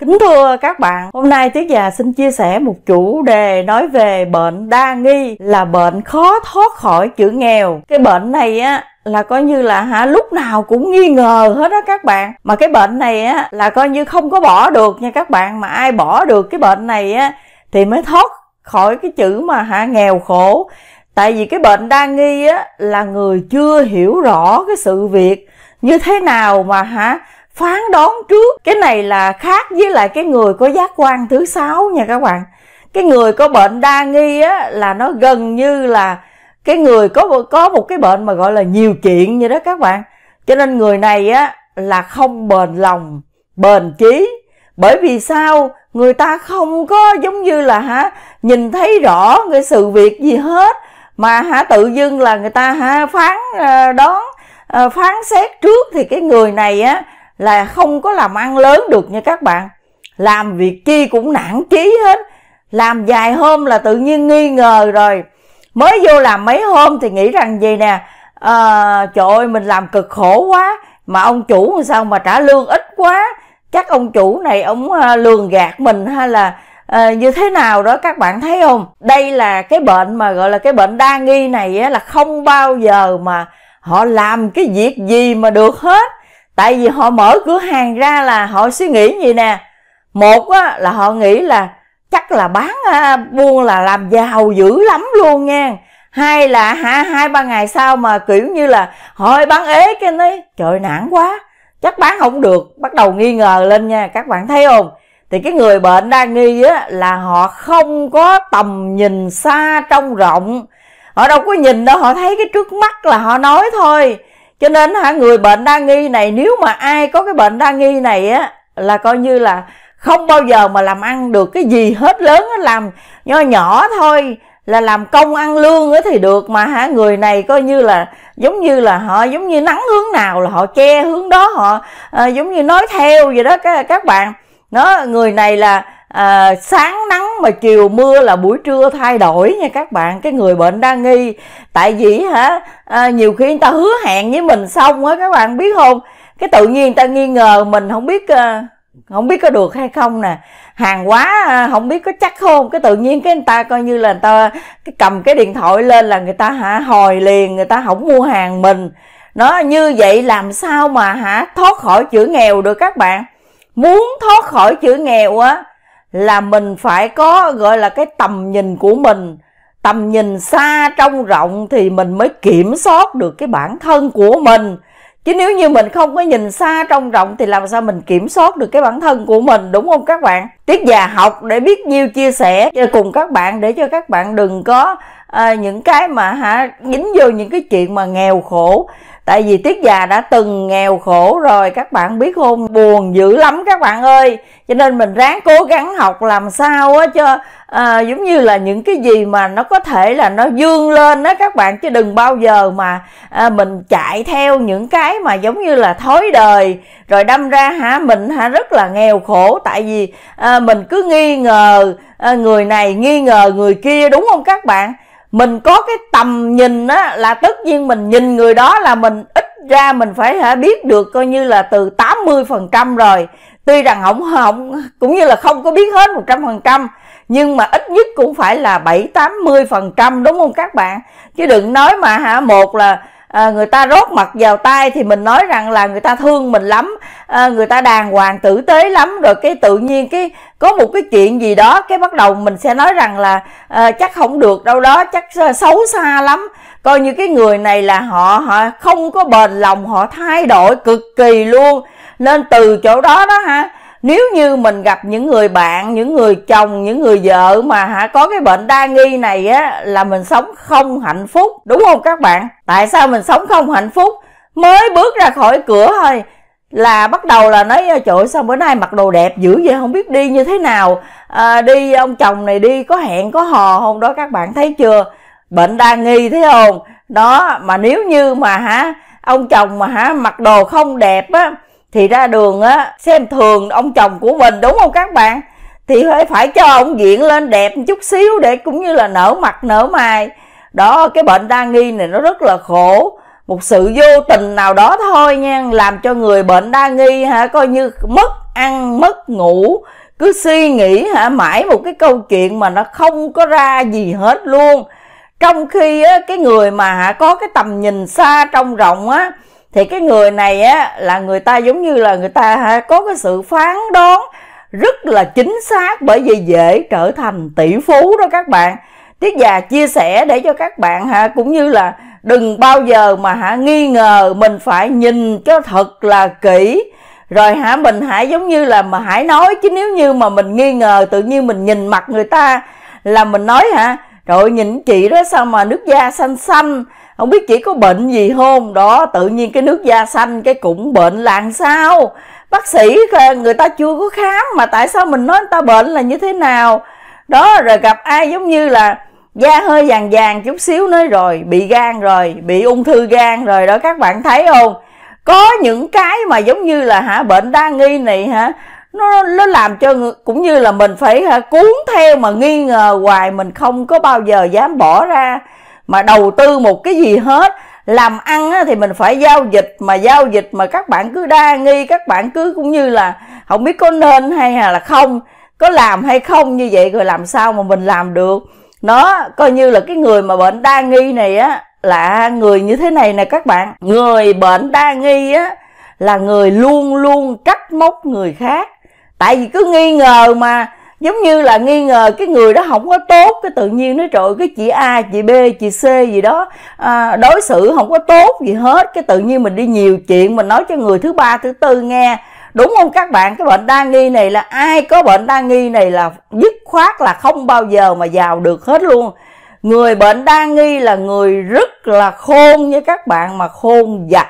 Kính thưa các bạn, hôm nay Tuyết già xin chia sẻ một chủ đề nói về bệnh đa nghi là bệnh khó thoát khỏi chữ nghèo. Cái bệnh này á là coi như là hả lúc nào cũng nghi ngờ hết đó các bạn mà cái bệnh này á là coi như không có bỏ được nha các bạn mà ai bỏ được cái bệnh này á thì mới thoát khỏi cái chữ mà hả nghèo khổ tại vì cái bệnh đa nghi á là người chưa hiểu rõ cái sự việc như thế nào mà hả phán đoán trước cái này là khác với lại cái người có giác quan thứ sáu nha các bạn cái người có bệnh đa nghi á là nó gần như là cái người có có một cái bệnh mà gọi là nhiều chuyện như đó các bạn cho nên người này á là không bền lòng bền chí bởi vì sao người ta không có giống như là hả nhìn thấy rõ cái sự việc gì hết mà hả tự dưng là người ta hả phán ờ, đoán ờ, phán xét trước thì cái người này á là không có làm ăn lớn được nha các bạn làm việc chi cũng nản chí hết làm vài hôm là tự nhiên nghi ngờ rồi mới vô làm mấy hôm thì nghĩ rằng gì nè à, trời ơi mình làm cực khổ quá mà ông chủ sao mà trả lương ít quá chắc ông chủ này ông ờ, lường gạt mình hay là à, như thế nào đó các bạn thấy không đây là cái bệnh mà gọi là cái bệnh đa nghi này á, là không bao giờ mà họ làm cái việc gì mà được hết tại vì họ mở cửa hàng ra là họ suy nghĩ gì nè một á, là họ nghĩ là chắc là bán à, buôn là làm giàu dữ lắm luôn nha hai là ha hai ba ngày sau mà kiểu như là hỏi bán ế cái ấy trời nản quá chắc bán không được bắt đầu nghi ngờ lên nha các bạn thấy không thì cái người bệnh đang nghi á, là họ không có tầm nhìn xa trong rộng họ đâu có nhìn đâu họ thấy cái trước mắt là họ nói thôi cho nên hả người bệnh đa nghi này nếu mà ai có cái bệnh đa nghi này á là coi như là không bao giờ mà làm ăn được cái gì hết lớn á làm nho nhỏ thôi là làm công ăn lương á thì được mà hả người này coi như là giống như là họ giống như nắng hướng nào là họ che hướng đó họ à, giống như nói theo vậy đó các các bạn nó người này là à, sáng nắng mà chiều mưa là buổi trưa thay đổi nha các bạn cái người bệnh đa nghi tại vì hả à, nhiều khi người ta hứa hẹn với mình xong á các bạn biết không cái tự nhiên người ta nghi ngờ mình không biết à, không biết có được hay không nè hàng quá à, không biết có chắc không cái tự nhiên cái người ta coi như là người ta cái cầm cái điện thoại lên là người ta hả hồi liền người ta không mua hàng mình nó như vậy làm sao mà hả thoát khỏi chữ nghèo được các bạn muốn thoát khỏi chữ nghèo á là mình phải có gọi là cái tầm nhìn của mình tầm nhìn xa trong rộng thì mình mới kiểm soát được cái bản thân của mình chứ nếu như mình không có nhìn xa trong rộng thì làm sao mình kiểm soát được cái bản thân của mình đúng không các bạn tiết già học để biết nhiêu chia sẻ cùng các bạn để cho các bạn đừng có à, những cái mà hả dính vô những cái chuyện mà nghèo khổ tại vì tiết già đã từng nghèo khổ rồi các bạn biết không buồn dữ lắm các bạn ơi cho nên mình ráng cố gắng học làm sao á cho à, giống như là những cái gì mà nó có thể là nó dương lên đó các bạn chứ đừng bao giờ mà à, mình chạy theo những cái mà giống như là thối đời rồi đâm ra hả mình hả rất là nghèo khổ tại vì à, mình cứ nghi ngờ à, người này nghi ngờ người kia đúng không các bạn mình có cái tầm nhìn á là tất nhiên mình nhìn người đó là mình ít ra mình phải hả biết được coi như là từ 80% rồi tuy rằng không không cũng như là không có biết hết 100% nhưng mà ít nhất cũng phải là 7 80% đúng không các bạn chứ đừng nói mà hả một là à, người ta rót mặt vào tay thì mình nói rằng là người ta thương mình lắm à, người ta đàng hoàng tử tế lắm rồi cái tự nhiên cái có một cái chuyện gì đó cái bắt đầu mình sẽ nói rằng là à, chắc không được đâu đó chắc xấu xa lắm coi như cái người này là họ họ không có bền lòng họ thay đổi cực kỳ luôn nên từ chỗ đó đó ha nếu như mình gặp những người bạn những người chồng những người vợ mà hả có cái bệnh đa nghi này á là mình sống không hạnh phúc đúng không các bạn tại sao mình sống không hạnh phúc mới bước ra khỏi cửa thôi là bắt đầu là nói trời ơi, sao bữa nay mặc đồ đẹp dữ vậy không biết đi như thế nào à, đi ông chồng này đi có hẹn có hò không đó các bạn thấy chưa bệnh đa nghi thấy không đó mà nếu như mà hả ông chồng mà hả mặc đồ không đẹp á thì ra đường á xem thường ông chồng của mình đúng không các bạn thì phải phải cho ông diện lên đẹp một chút xíu để cũng như là nở mặt nở mày đó cái bệnh đa nghi này nó rất là khổ một sự vô tình nào đó thôi nha làm cho người bệnh đa nghi hả coi như mất ăn mất ngủ cứ suy nghĩ hả mãi một cái câu chuyện mà nó không có ra gì hết luôn trong khi á, cái người mà hả có cái tầm nhìn xa trong rộng á thì cái người này á là người ta giống như là người ta ha, có cái sự phán đoán rất là chính xác bởi vì dễ trở thành tỷ phú đó các bạn tiết già chia sẻ để cho các bạn ha cũng như là đừng bao giờ mà hả nghi ngờ mình phải nhìn cho thật là kỹ rồi hả mình hãy giống như là mà hãy nói chứ nếu như mà mình nghi ngờ tự nhiên mình nhìn mặt người ta là mình nói hả rồi nhìn chị đó sao mà nước da xanh xanh không biết chỉ có bệnh gì không đó tự nhiên cái nước da xanh cái cũng bệnh làm sao bác sĩ người ta chưa có khám mà tại sao mình nói người ta bệnh là như thế nào đó rồi gặp ai giống như là da hơi vàng vàng chút xíu nữa rồi bị gan rồi bị ung thư gan rồi đó các bạn thấy không có những cái mà giống như là hả bệnh đa nghi này hả nó nó làm cho cũng như là mình phải hả, cuốn theo mà nghi ngờ hoài mình không có bao giờ dám bỏ ra mà đầu tư một cái gì hết làm ăn thì mình phải giao dịch mà giao dịch mà các bạn cứ đa nghi các bạn cứ cũng như là không biết có nên hay là không có làm hay không như vậy rồi làm sao mà mình làm được nó coi như là cái người mà bệnh đa nghi này á là người như thế này nè các bạn người bệnh đa nghi á là người luôn luôn trách móc người khác tại vì cứ nghi ngờ mà giống như là nghi ngờ cái người đó không có tốt cái tự nhiên nói trời cái chị a chị b chị c gì đó à, đối xử không có tốt gì hết cái tự nhiên mình đi nhiều chuyện mình nói cho người thứ ba thứ tư nghe đúng không các bạn cái bệnh đa nghi này là ai có bệnh đa nghi này là dứt khoát là không bao giờ mà giàu được hết luôn người bệnh đa nghi là người rất là khôn như các bạn mà khôn giặt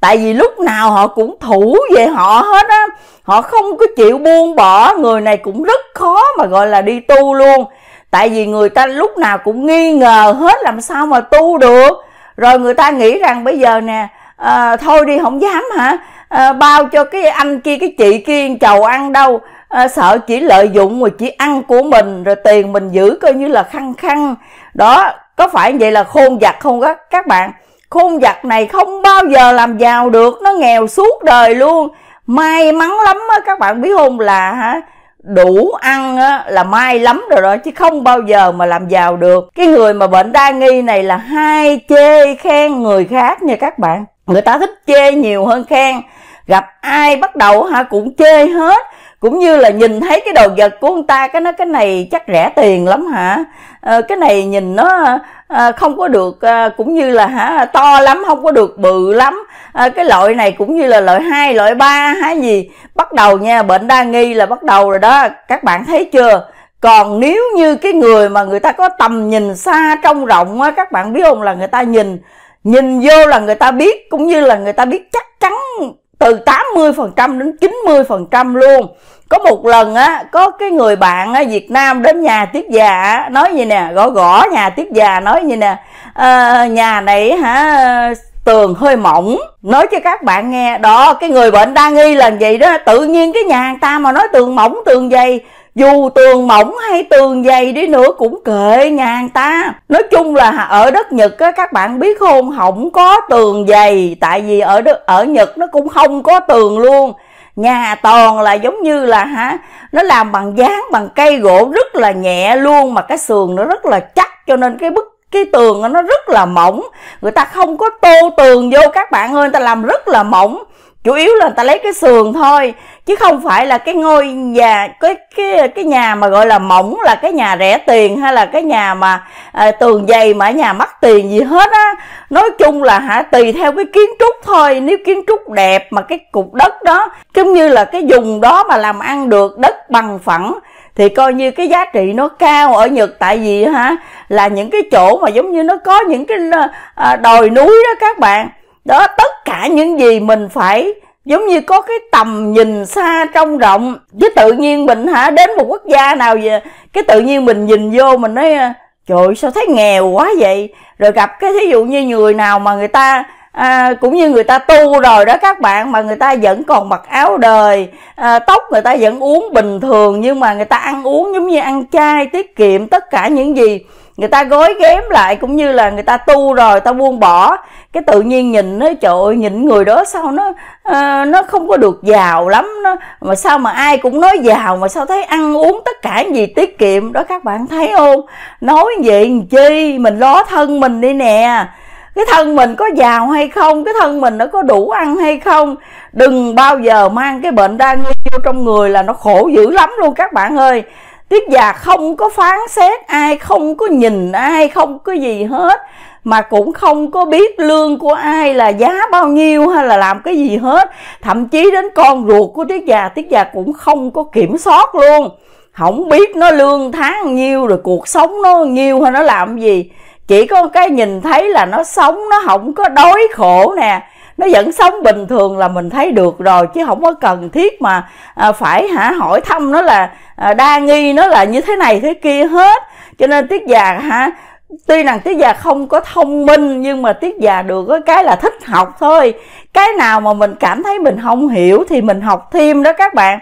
tại vì lúc nào họ cũng thủ về họ hết á họ không có chịu buông bỏ người này cũng rất khó mà gọi là đi tu luôn tại vì người ta lúc nào cũng nghi ngờ hết làm sao mà tu được rồi người ta nghĩ rằng bây giờ nè à, thôi đi không dám hả à, bao cho cái anh kia cái chị kia chầu ăn đâu à, sợ chỉ lợi dụng rồi chỉ ăn của mình rồi tiền mình giữ coi như là khăn khăn đó có phải vậy là khôn giặc không các các bạn khôn giặc này không bao giờ làm giàu được nó nghèo suốt đời luôn may mắn lắm á các bạn biết không là hả đủ ăn á, là may lắm rồi đó chứ không bao giờ mà làm giàu được cái người mà bệnh đa nghi này là hay chê khen người khác nha các bạn người ta thích chê nhiều hơn khen gặp ai bắt đầu hả cũng chê hết cũng như là nhìn thấy cái đồ vật của người ta cái nó cái này chắc rẻ tiền lắm hả ờ, cái này nhìn nó À, không có được à, cũng như là hả to lắm không có được bự lắm à, cái loại này cũng như là loại hai loại ba hay gì bắt đầu nha bệnh đa nghi là bắt đầu rồi đó các bạn thấy chưa còn nếu như cái người mà người ta có tầm nhìn xa trong rộng á các bạn biết không là người ta nhìn nhìn vô là người ta biết cũng như là người ta biết chắc chắn từ 80% đến 90% luôn có một lần á có cái người bạn á, Việt Nam đến nhà tiếp già á, nói gì nè gõ gõ nhà tiếp già nói gì nè à, nhà này hả tường hơi mỏng nói cho các bạn nghe đó cái người bệnh đa nghi là vậy đó tự nhiên cái nhà người ta mà nói tường mỏng tường dày dù tường mỏng hay tường dày đi nữa cũng kệ nhà ta nói chung là ở đất nhật á các bạn biết không không có tường dày tại vì ở đất, ở nhật nó cũng không có tường luôn nhà toàn là giống như là hả nó làm bằng dáng bằng cây gỗ rất là nhẹ luôn mà cái sườn nó rất là chắc cho nên cái bức cái tường nó rất là mỏng người ta không có tô tường vô các bạn ơi người ta làm rất là mỏng chủ yếu là người ta lấy cái sườn thôi chứ không phải là cái ngôi nhà cái cái cái nhà mà gọi là mỏng là cái nhà rẻ tiền hay là cái nhà mà à, tường dày mà nhà mắc tiền gì hết á nói chung là hả tùy theo cái kiến trúc thôi nếu kiến trúc đẹp mà cái cục đất đó giống như là cái dùng đó mà làm ăn được đất bằng phẳng thì coi như cái giá trị nó cao ở Nhật tại vì hả là những cái chỗ mà giống như nó có những cái à, đồi núi đó các bạn đó tất cả những gì mình phải giống như có cái tầm nhìn xa trong rộng chứ tự nhiên mình hả đến một quốc gia nào vậy cái tự nhiên mình nhìn vô mình nói trời sao thấy nghèo quá vậy rồi gặp cái thí dụ như người nào mà người ta à, cũng như người ta tu rồi đó các bạn mà người ta vẫn còn mặc áo đời à, tóc người ta vẫn uống bình thường nhưng mà người ta ăn uống giống như ăn chay tiết kiệm tất cả những gì người ta gói ghém lại cũng như là người ta tu rồi ta buông bỏ cái tự nhiên nhìn nó trời nhìn người đó sao nó ờ, nó không có được giàu lắm nó mà sao mà ai cũng nói giàu mà sao thấy ăn uống tất cả gì tiết kiệm đó các bạn thấy không nói vậy chi mình lo thân mình đi nè cái thân mình có giàu hay không cái thân mình nó có đủ ăn hay không đừng bao giờ mang cái bệnh đa nghi vô trong người là nó khổ dữ lắm luôn các bạn ơi Tiết già không có phán xét ai, không có nhìn ai, không có gì hết mà cũng không có biết lương của ai là giá bao nhiêu hay là làm cái gì hết thậm chí đến con ruột của tiết già tiết già cũng không có kiểm soát luôn không biết nó lương tháng nhiêu rồi cuộc sống nó nhiêu hay nó làm gì chỉ có cái nhìn thấy là nó sống nó không có đói khổ nè nó vẫn sống bình thường là mình thấy được rồi chứ không có cần thiết mà à, phải hả hỏi thăm nó là à, đa nghi nó là như thế này thế kia hết cho nên tiết già hả tuy rằng tiết già không có thông minh nhưng mà tiết già được cái là thích học thôi cái nào mà mình cảm thấy mình không hiểu thì mình học thêm đó các bạn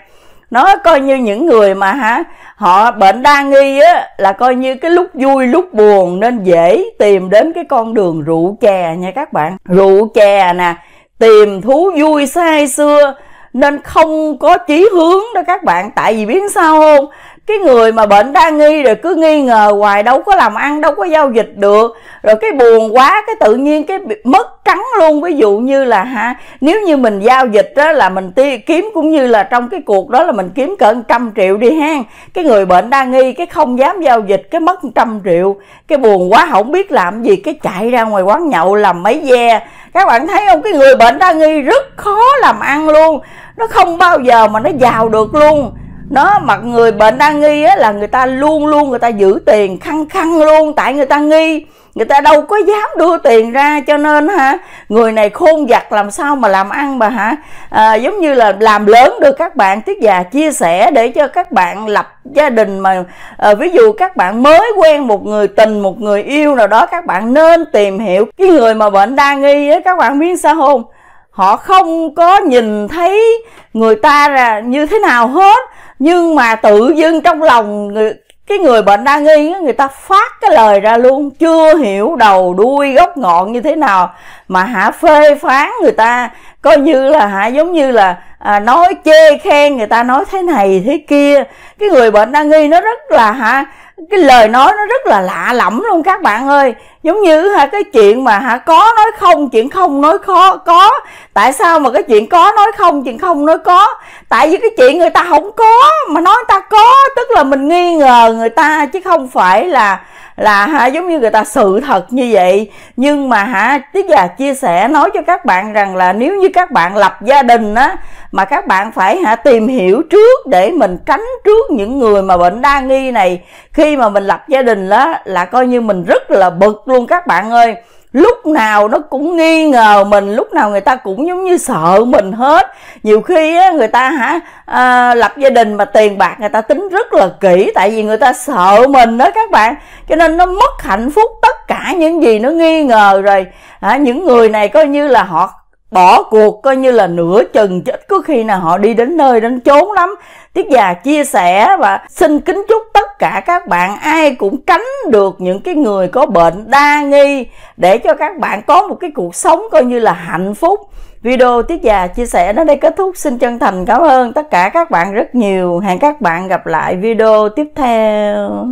nó coi như những người mà hả họ bệnh đa nghi á là coi như cái lúc vui lúc buồn nên dễ tìm đến cái con đường rượu chè nha các bạn rượu chè nè tìm thú vui say xưa nên không có chí hướng đó các bạn tại vì biết sao không cái người mà bệnh đa nghi rồi cứ nghi ngờ hoài đâu có làm ăn đâu có giao dịch được rồi cái buồn quá cái tự nhiên cái mất trắng luôn ví dụ như là ha nếu như mình giao dịch đó là mình ti, kiếm cũng như là trong cái cuộc đó là mình kiếm cỡ trăm triệu đi ha cái người bệnh đa nghi cái không dám giao dịch cái mất trăm triệu cái buồn quá không biết làm gì cái chạy ra ngoài quán nhậu làm mấy ve các bạn thấy không cái người bệnh đa nghi rất khó làm ăn luôn nó không bao giờ mà nó giàu được luôn nó mà người bệnh đa nghi á, là người ta luôn luôn người ta giữ tiền khăn khăn luôn tại người ta nghi người ta đâu có dám đưa tiền ra cho nên hả người này khôn giặt làm sao mà làm ăn mà hả à, giống như là làm lớn được các bạn tiết già chia sẻ để cho các bạn lập gia đình mà à, ví dụ các bạn mới quen một người tình một người yêu nào đó các bạn nên tìm hiểu cái người mà bệnh đa nghi á các bạn biết sao không họ không có nhìn thấy người ta là như thế nào hết nhưng mà tự dưng trong lòng người, cái người bệnh đa nghi người ta phát cái lời ra luôn chưa hiểu đầu đuôi gốc ngọn như thế nào mà hả phê phán người ta coi như là hả giống như là à, nói chê khen người ta nói thế này thế kia cái người bệnh đa nghi nó rất là hả cái lời nói nó rất là lạ lẫm luôn các bạn ơi giống như hả cái chuyện mà hả có nói không chuyện không nói khó có tại sao mà cái chuyện có nói không chuyện không nói có tại vì cái chuyện người ta không có mà nói người ta có tức là mình nghi ngờ người ta chứ không phải là là hả giống như người ta sự thật như vậy nhưng mà hả tức là chia sẻ nói cho các bạn rằng là nếu như các bạn lập gia đình á mà các bạn phải hả tìm hiểu trước để mình tránh trước những người mà bệnh đa nghi này khi mà mình lập gia đình đó là coi như mình rất là bực luôn các bạn ơi lúc nào nó cũng nghi ngờ mình lúc nào người ta cũng giống như sợ mình hết nhiều khi á, người ta hả à, lập gia đình mà tiền bạc người ta tính rất là kỹ tại vì người ta sợ mình đó các bạn cho nên nó mất hạnh phúc tất cả những gì nó nghi ngờ rồi à, những người này coi như là họ bỏ cuộc coi như là nửa chừng chết có khi nào họ đi đến nơi đến chốn lắm tiết già chia sẻ và xin kính chúc tất cả các bạn ai cũng tránh được những cái người có bệnh đa nghi để cho các bạn có một cái cuộc sống coi như là hạnh phúc video tiết già chia sẻ đến đây kết thúc xin chân thành cảm ơn tất cả các bạn rất nhiều hẹn các bạn gặp lại video tiếp theo